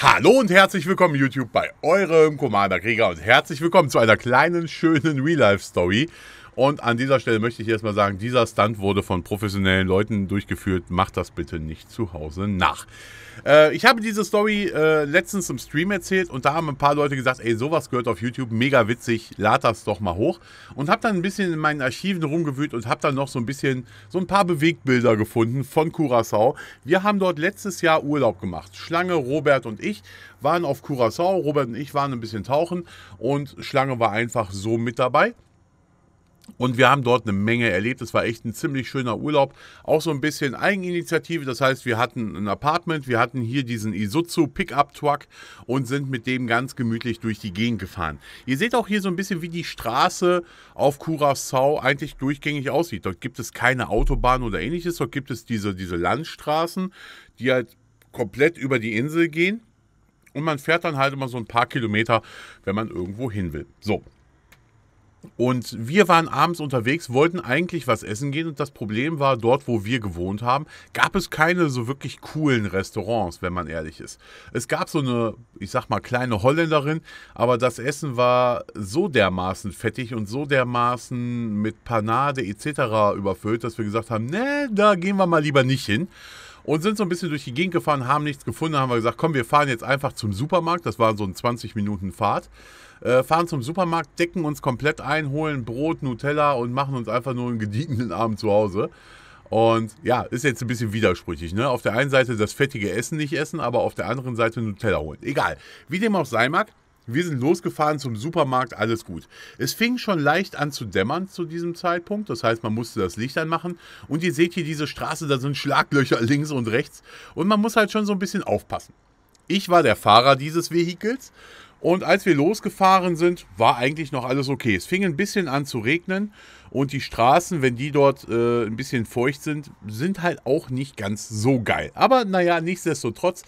Hallo und herzlich willkommen YouTube bei eurem Commander Krieger und herzlich willkommen zu einer kleinen schönen Real-Life-Story. Und an dieser Stelle möchte ich erstmal sagen, dieser Stunt wurde von professionellen Leuten durchgeführt. Macht das bitte nicht zu Hause nach. Äh, ich habe diese Story äh, letztens im Stream erzählt und da haben ein paar Leute gesagt, ey, sowas gehört auf YouTube, mega witzig, lad das doch mal hoch. Und habe dann ein bisschen in meinen Archiven rumgewühlt und habe dann noch so ein bisschen, so ein paar Bewegtbilder gefunden von Curacao. Wir haben dort letztes Jahr Urlaub gemacht. Schlange, Robert und ich waren auf Curacao. Robert und ich waren ein bisschen tauchen und Schlange war einfach so mit dabei. Und wir haben dort eine Menge erlebt. Es war echt ein ziemlich schöner Urlaub. Auch so ein bisschen Eigeninitiative. Das heißt, wir hatten ein Apartment, wir hatten hier diesen Isuzu Pickup Truck und sind mit dem ganz gemütlich durch die Gegend gefahren. Ihr seht auch hier so ein bisschen, wie die Straße auf Curacao eigentlich durchgängig aussieht. Dort gibt es keine Autobahn oder ähnliches. Dort gibt es diese, diese Landstraßen, die halt komplett über die Insel gehen. Und man fährt dann halt immer so ein paar Kilometer, wenn man irgendwo hin will. So, und wir waren abends unterwegs, wollten eigentlich was essen gehen und das Problem war, dort wo wir gewohnt haben, gab es keine so wirklich coolen Restaurants, wenn man ehrlich ist. Es gab so eine, ich sag mal, kleine Holländerin, aber das Essen war so dermaßen fettig und so dermaßen mit Panade etc. überfüllt, dass wir gesagt haben, ne, da gehen wir mal lieber nicht hin und sind so ein bisschen durch die Gegend gefahren, haben nichts gefunden, haben wir gesagt, komm, wir fahren jetzt einfach zum Supermarkt. Das war so ein 20 Minuten Fahrt. Äh, fahren zum Supermarkt, decken uns komplett ein, holen Brot, Nutella und machen uns einfach nur einen gedienten Abend zu Hause. Und ja, ist jetzt ein bisschen widersprüchlich. Ne? Auf der einen Seite das fettige Essen nicht essen, aber auf der anderen Seite Nutella holen. Egal, wie dem auch sein mag, wir sind losgefahren zum Supermarkt, alles gut. Es fing schon leicht an zu dämmern zu diesem Zeitpunkt, das heißt, man musste das Licht anmachen. Und ihr seht hier diese Straße, da sind Schlaglöcher links und rechts. Und man muss halt schon so ein bisschen aufpassen. Ich war der Fahrer dieses Vehikels und als wir losgefahren sind, war eigentlich noch alles okay. Es fing ein bisschen an zu regnen und die Straßen, wenn die dort äh, ein bisschen feucht sind, sind halt auch nicht ganz so geil. Aber naja, nichtsdestotrotz,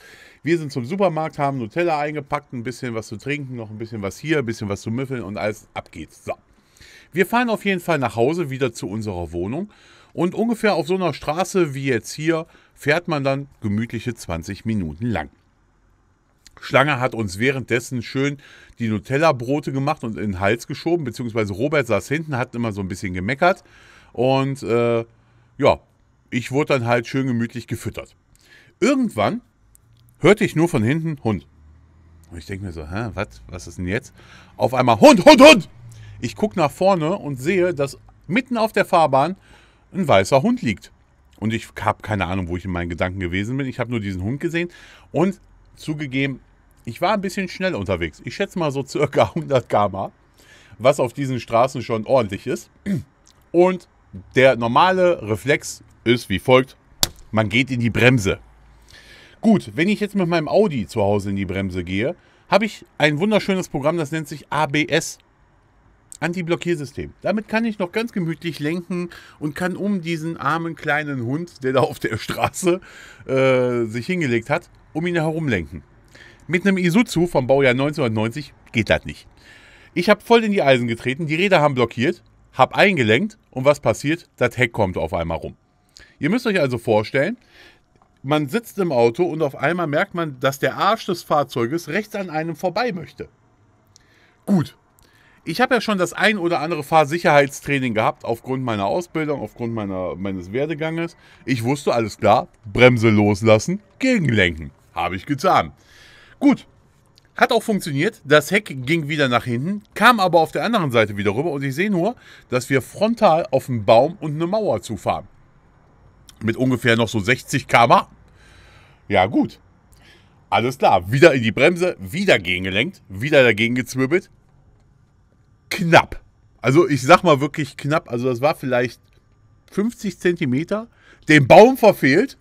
wir sind zum Supermarkt, haben Nutella eingepackt, ein bisschen was zu trinken, noch ein bisschen was hier, ein bisschen was zu müffeln und alles, ab geht's. So. Wir fahren auf jeden Fall nach Hause wieder zu unserer Wohnung und ungefähr auf so einer Straße wie jetzt hier fährt man dann gemütliche 20 Minuten lang. Schlange hat uns währenddessen schön die Nutella-Brote gemacht und in den Hals geschoben, beziehungsweise Robert saß hinten, hat immer so ein bisschen gemeckert. Und äh, ja, ich wurde dann halt schön gemütlich gefüttert. Irgendwann hörte ich nur von hinten Hund. Und ich denke mir so, hä, was, was ist denn jetzt? Auf einmal Hund, Hund, Hund! Ich gucke nach vorne und sehe, dass mitten auf der Fahrbahn ein weißer Hund liegt. Und ich habe keine Ahnung, wo ich in meinen Gedanken gewesen bin. Ich habe nur diesen Hund gesehen und zugegeben, ich war ein bisschen schnell unterwegs. Ich schätze mal so circa 100 km, was auf diesen Straßen schon ordentlich ist. Und der normale Reflex ist wie folgt: Man geht in die Bremse. Gut, wenn ich jetzt mit meinem Audi zu Hause in die Bremse gehe, habe ich ein wunderschönes Programm, das nennt sich ABS. Anti-Blockiersystem. Damit kann ich noch ganz gemütlich lenken und kann um diesen armen kleinen Hund, der da auf der Straße äh, sich hingelegt hat, um ihn herum lenken. Mit einem Isuzu vom Baujahr 1990 geht das nicht. Ich habe voll in die Eisen getreten, die Räder haben blockiert, habe eingelenkt und was passiert? Das Heck kommt auf einmal rum. Ihr müsst euch also vorstellen, man sitzt im Auto und auf einmal merkt man, dass der Arsch des Fahrzeuges rechts an einem vorbei möchte. Gut. Ich habe ja schon das ein oder andere Fahrsicherheitstraining gehabt aufgrund meiner Ausbildung, aufgrund meiner, meines Werdeganges. Ich wusste, alles klar, Bremse loslassen, gegenlenken. Habe ich getan. Gut, hat auch funktioniert. Das Heck ging wieder nach hinten, kam aber auf der anderen Seite wieder rüber und ich sehe nur, dass wir frontal auf einen Baum und eine Mauer zufahren. Mit ungefähr noch so 60 km/h. Ja, gut. Alles klar. Wieder in die Bremse, wieder gegengelenkt, wieder dagegen gezwirbelt. Knapp. Also, ich sag mal wirklich knapp. Also, das war vielleicht 50 Zentimeter. Den Baum verfehlt,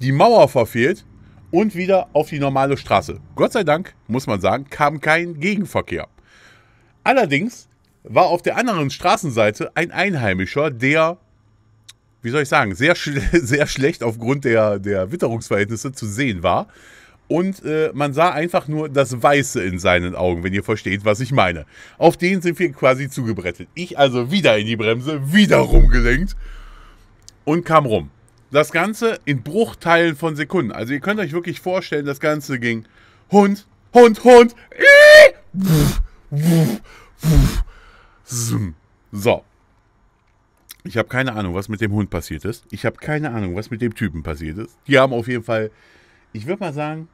die Mauer verfehlt und wieder auf die normale Straße. Gott sei Dank, muss man sagen, kam kein Gegenverkehr. Allerdings war auf der anderen Straßenseite ein Einheimischer, der, wie soll ich sagen, sehr, schle sehr schlecht aufgrund der, der Witterungsverhältnisse zu sehen war. Und äh, man sah einfach nur das Weiße in seinen Augen, wenn ihr versteht, was ich meine. Auf den sind wir quasi zugebrettet. Ich also wieder in die Bremse, wieder rumgelenkt und kam rum. Das Ganze in Bruchteilen von Sekunden. Also ihr könnt euch wirklich vorstellen, das Ganze ging Hund, Hund, Hund. So. Ich habe keine Ahnung, was mit dem Hund passiert ist. Ich habe keine Ahnung, was mit dem Typen passiert ist. Die haben auf jeden Fall, ich würde mal sagen,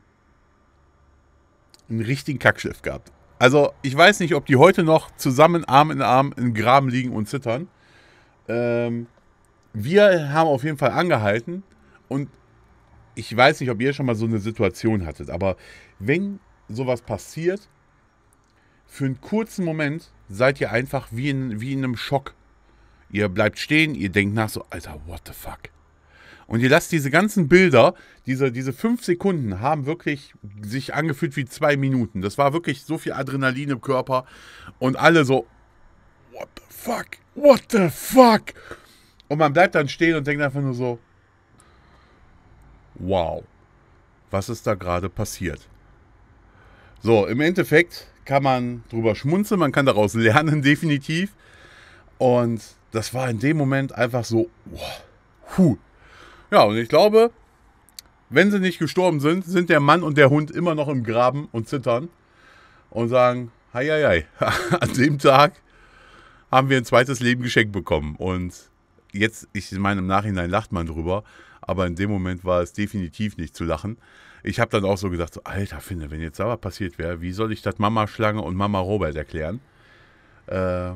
einen richtigen Kackschiff gehabt. Also, ich weiß nicht, ob die heute noch zusammen Arm in Arm im Graben liegen und zittern. Ähm, wir haben auf jeden Fall angehalten und ich weiß nicht, ob ihr schon mal so eine Situation hattet, aber wenn sowas passiert, für einen kurzen Moment seid ihr einfach wie in, wie in einem Schock. Ihr bleibt stehen, ihr denkt nach so, Alter, what the fuck? Und ihr lasst diese ganzen Bilder, diese, diese fünf Sekunden haben wirklich sich angefühlt wie zwei Minuten. Das war wirklich so viel Adrenalin im Körper und alle so, what the fuck? What the fuck? Und man bleibt dann stehen und denkt einfach nur so, wow, was ist da gerade passiert? So, im Endeffekt kann man drüber schmunzeln, man kann daraus lernen, definitiv. Und das war in dem Moment einfach so, wow, puh. Ja, und ich glaube, wenn sie nicht gestorben sind, sind der Mann und der Hund immer noch im Graben und zittern und sagen, hei, hei, hei. an dem Tag haben wir ein zweites Leben geschenkt bekommen. Und jetzt, ich meine, im Nachhinein lacht man drüber, aber in dem Moment war es definitiv nicht zu lachen. Ich habe dann auch so gedacht, so, alter Finde, wenn jetzt aber passiert wäre, wie soll ich das Mama Schlange und Mama Robert erklären? Äh,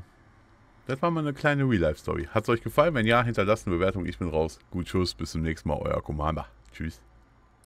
das war mal eine kleine Real-Life-Story. Hat es euch gefallen? Wenn ja, hinterlasst eine Bewertung. Ich bin raus. Gut, tschüss, bis zum nächsten Mal, euer Commander. Tschüss.